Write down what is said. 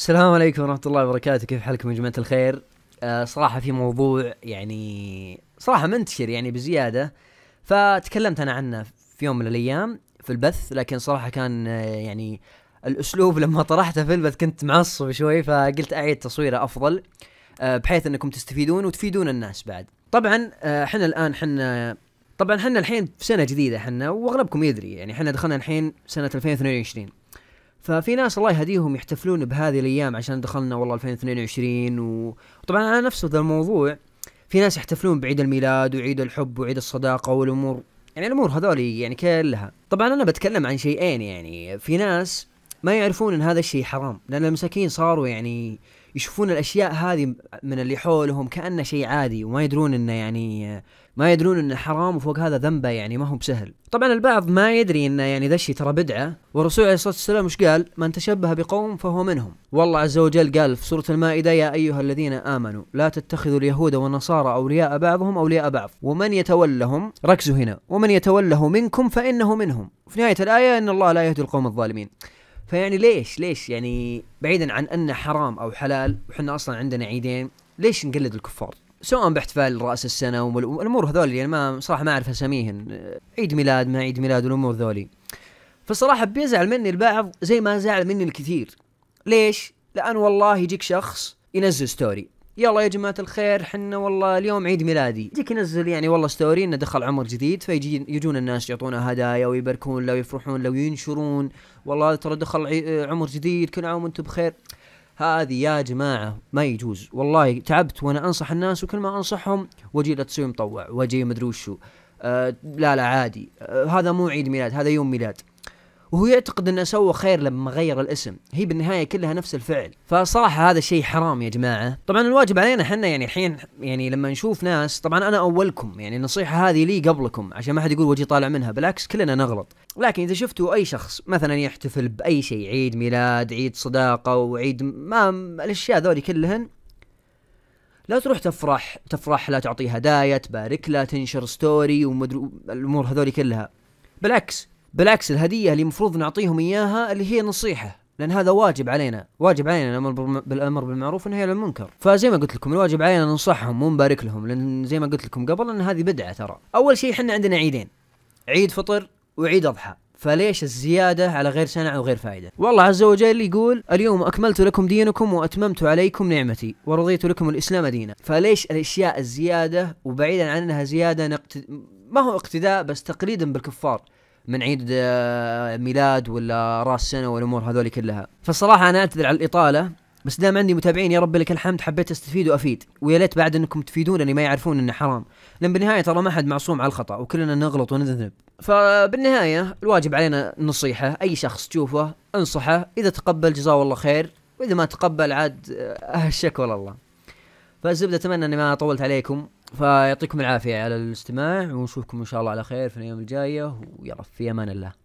السلام عليكم ورحمة الله وبركاته كيف حالكم يا جماعة الخير آه صراحة في موضوع يعني صراحة منتشر يعني بزيادة فتكلمت أنا عنه في يوم من الأيام في البث لكن صراحة كان آه يعني الأسلوب لما طرحته في البث كنت معصب شوي فقلت أعيد تصويره أفضل آه بحيث أنكم تستفيدون وتفيدون الناس بعد طبعا احنا آه، الآن حنا طبعا حنا الحين في سنة جديدة حنا وأغلبكم يدري يعني حنا دخلنا الحين سنة 2022 ففي ناس الله يهديهم يحتفلون بهذه الايام عشان دخلنا والله 2022 وطبعا انا نفسه ذا الموضوع في ناس يحتفلون بعيد الميلاد وعيد الحب وعيد الصداقه والامور يعني الامور هذولي يعني كلها طبعا انا بتكلم عن شيئين يعني في ناس ما يعرفون ان هذا الشيء حرام لان المساكين صاروا يعني يشوفون الاشياء هذه من اللي حولهم كانه شيء عادي وما يدرون انه يعني ما يدرون انه حرام وفوق هذا ذنبه يعني ما هو بسهل. طبعا البعض ما يدري انه يعني ذا الشيء ترى بدعه والرسول عليه الصلاه والسلام ايش قال؟ من تشبه بقوم فهو منهم. والله عز وجل قال في سوره المائده يا ايها الذين امنوا لا تتخذوا اليهود والنصارى اولياء بعضهم اولياء بعض ومن يتولهم ركزوا هنا ومن يتوله منكم فانه منهم. في نهايه الايه ان الله لا يهدي القوم الظالمين. فيعني ليش ليش يعني بعيدا عن انه حرام او حلال وحنا اصلا عندنا عيدين ليش نقلد الكفار سواء باحتفال راس السنه والامور هذول اللي يعني ما صراحه ما اعرف اساميهن عيد ميلاد ما عيد ميلاد والامور ذولي فصراحه بيزعل مني البعض زي ما زعل مني الكثير ليش لان والله يجيك شخص ينزل ستوري يلا يا جماعه الخير حنا والله اليوم عيد ميلادي يجيك ينزل يعني والله ستوري انه دخل عمر جديد فيجي يجون الناس يعطونه هدايا ويباركون له ويفرحون له وينشرون والله ترى دخل عمر جديد كل عام وانتم بخير هذه يا جماعة ما يجوز والله تعبت وأنا أنصح الناس وكل ما أنصحهم واجي لا تسوي مطوع واجي مدري وشو آه لا لا عادي آه هذا مو عيد ميلاد هذا يوم ميلاد وهو يعتقد انه سوى خير لما غير الاسم هي بالنهايه كلها نفس الفعل فصراحه هذا الشيء حرام يا جماعه طبعا الواجب علينا احنا يعني الحين يعني لما نشوف ناس طبعا انا اولكم يعني النصيحه هذه لي قبلكم عشان ما حد يقول وجهي طالع منها بالعكس كلنا نغلط لكن اذا شفتوا اي شخص مثلا يحتفل باي شيء عيد ميلاد عيد صداقه وعيد ما الاشياء ذولي كلهن لا تروح تفرح تفرح لا تعطيه هدايا تبارك له تنشر ستوري ومدري الامور هذولي كلها بالعكس بالعكس الهدية اللي المفروض نعطيهم إياها اللي هي نصيحة لأن هذا واجب علينا واجب علينا بالأمر بالمعروف والنهي عن المنكر فزي ما قلت لكم الواجب علينا ننصحهم مو نبارك لهم لأن زي ما قلت لكم قبل أن هذه بدعة ترى أول شيء حنا عندنا عيدين عيد فطر وعيد أضحى فليش الزيادة على غير سنة وغير فائدة والله عز وجل يقول اليوم أكملت لكم دينكم وأتممت عليكم نعمتي ورضيت لكم الإسلام دينا فليش الأشياء الزيادة وبعيدا عن أنها زيادة نقت... ما هو اقتداء بس تقليدا بالكفار من عيد آه، ميلاد ولا راس سنه والامور هذول كلها فالصراحه انا اعتذر على الاطاله بس دام عندي متابعين يا رب لك الحمد حبيت استفيد وافيد ويا ليت بعد انكم تفيدون تفيدونني ما يعرفون انه حرام لان بالنهايه ترى ما حد معصوم على الخطا وكلنا نغلط ونذنب فبالنهايه الواجب علينا النصيحه اي شخص تشوفه انصحه اذا تقبل جزاه الله خير واذا ما تقبل عاد الشكوى آه، لله فالزبده اتمنى اني ما طولت عليكم فيعطيكم العافيه على الاستماع ونشوفكم ان شاء الله على خير في الايام الجايه ويلا في امان الله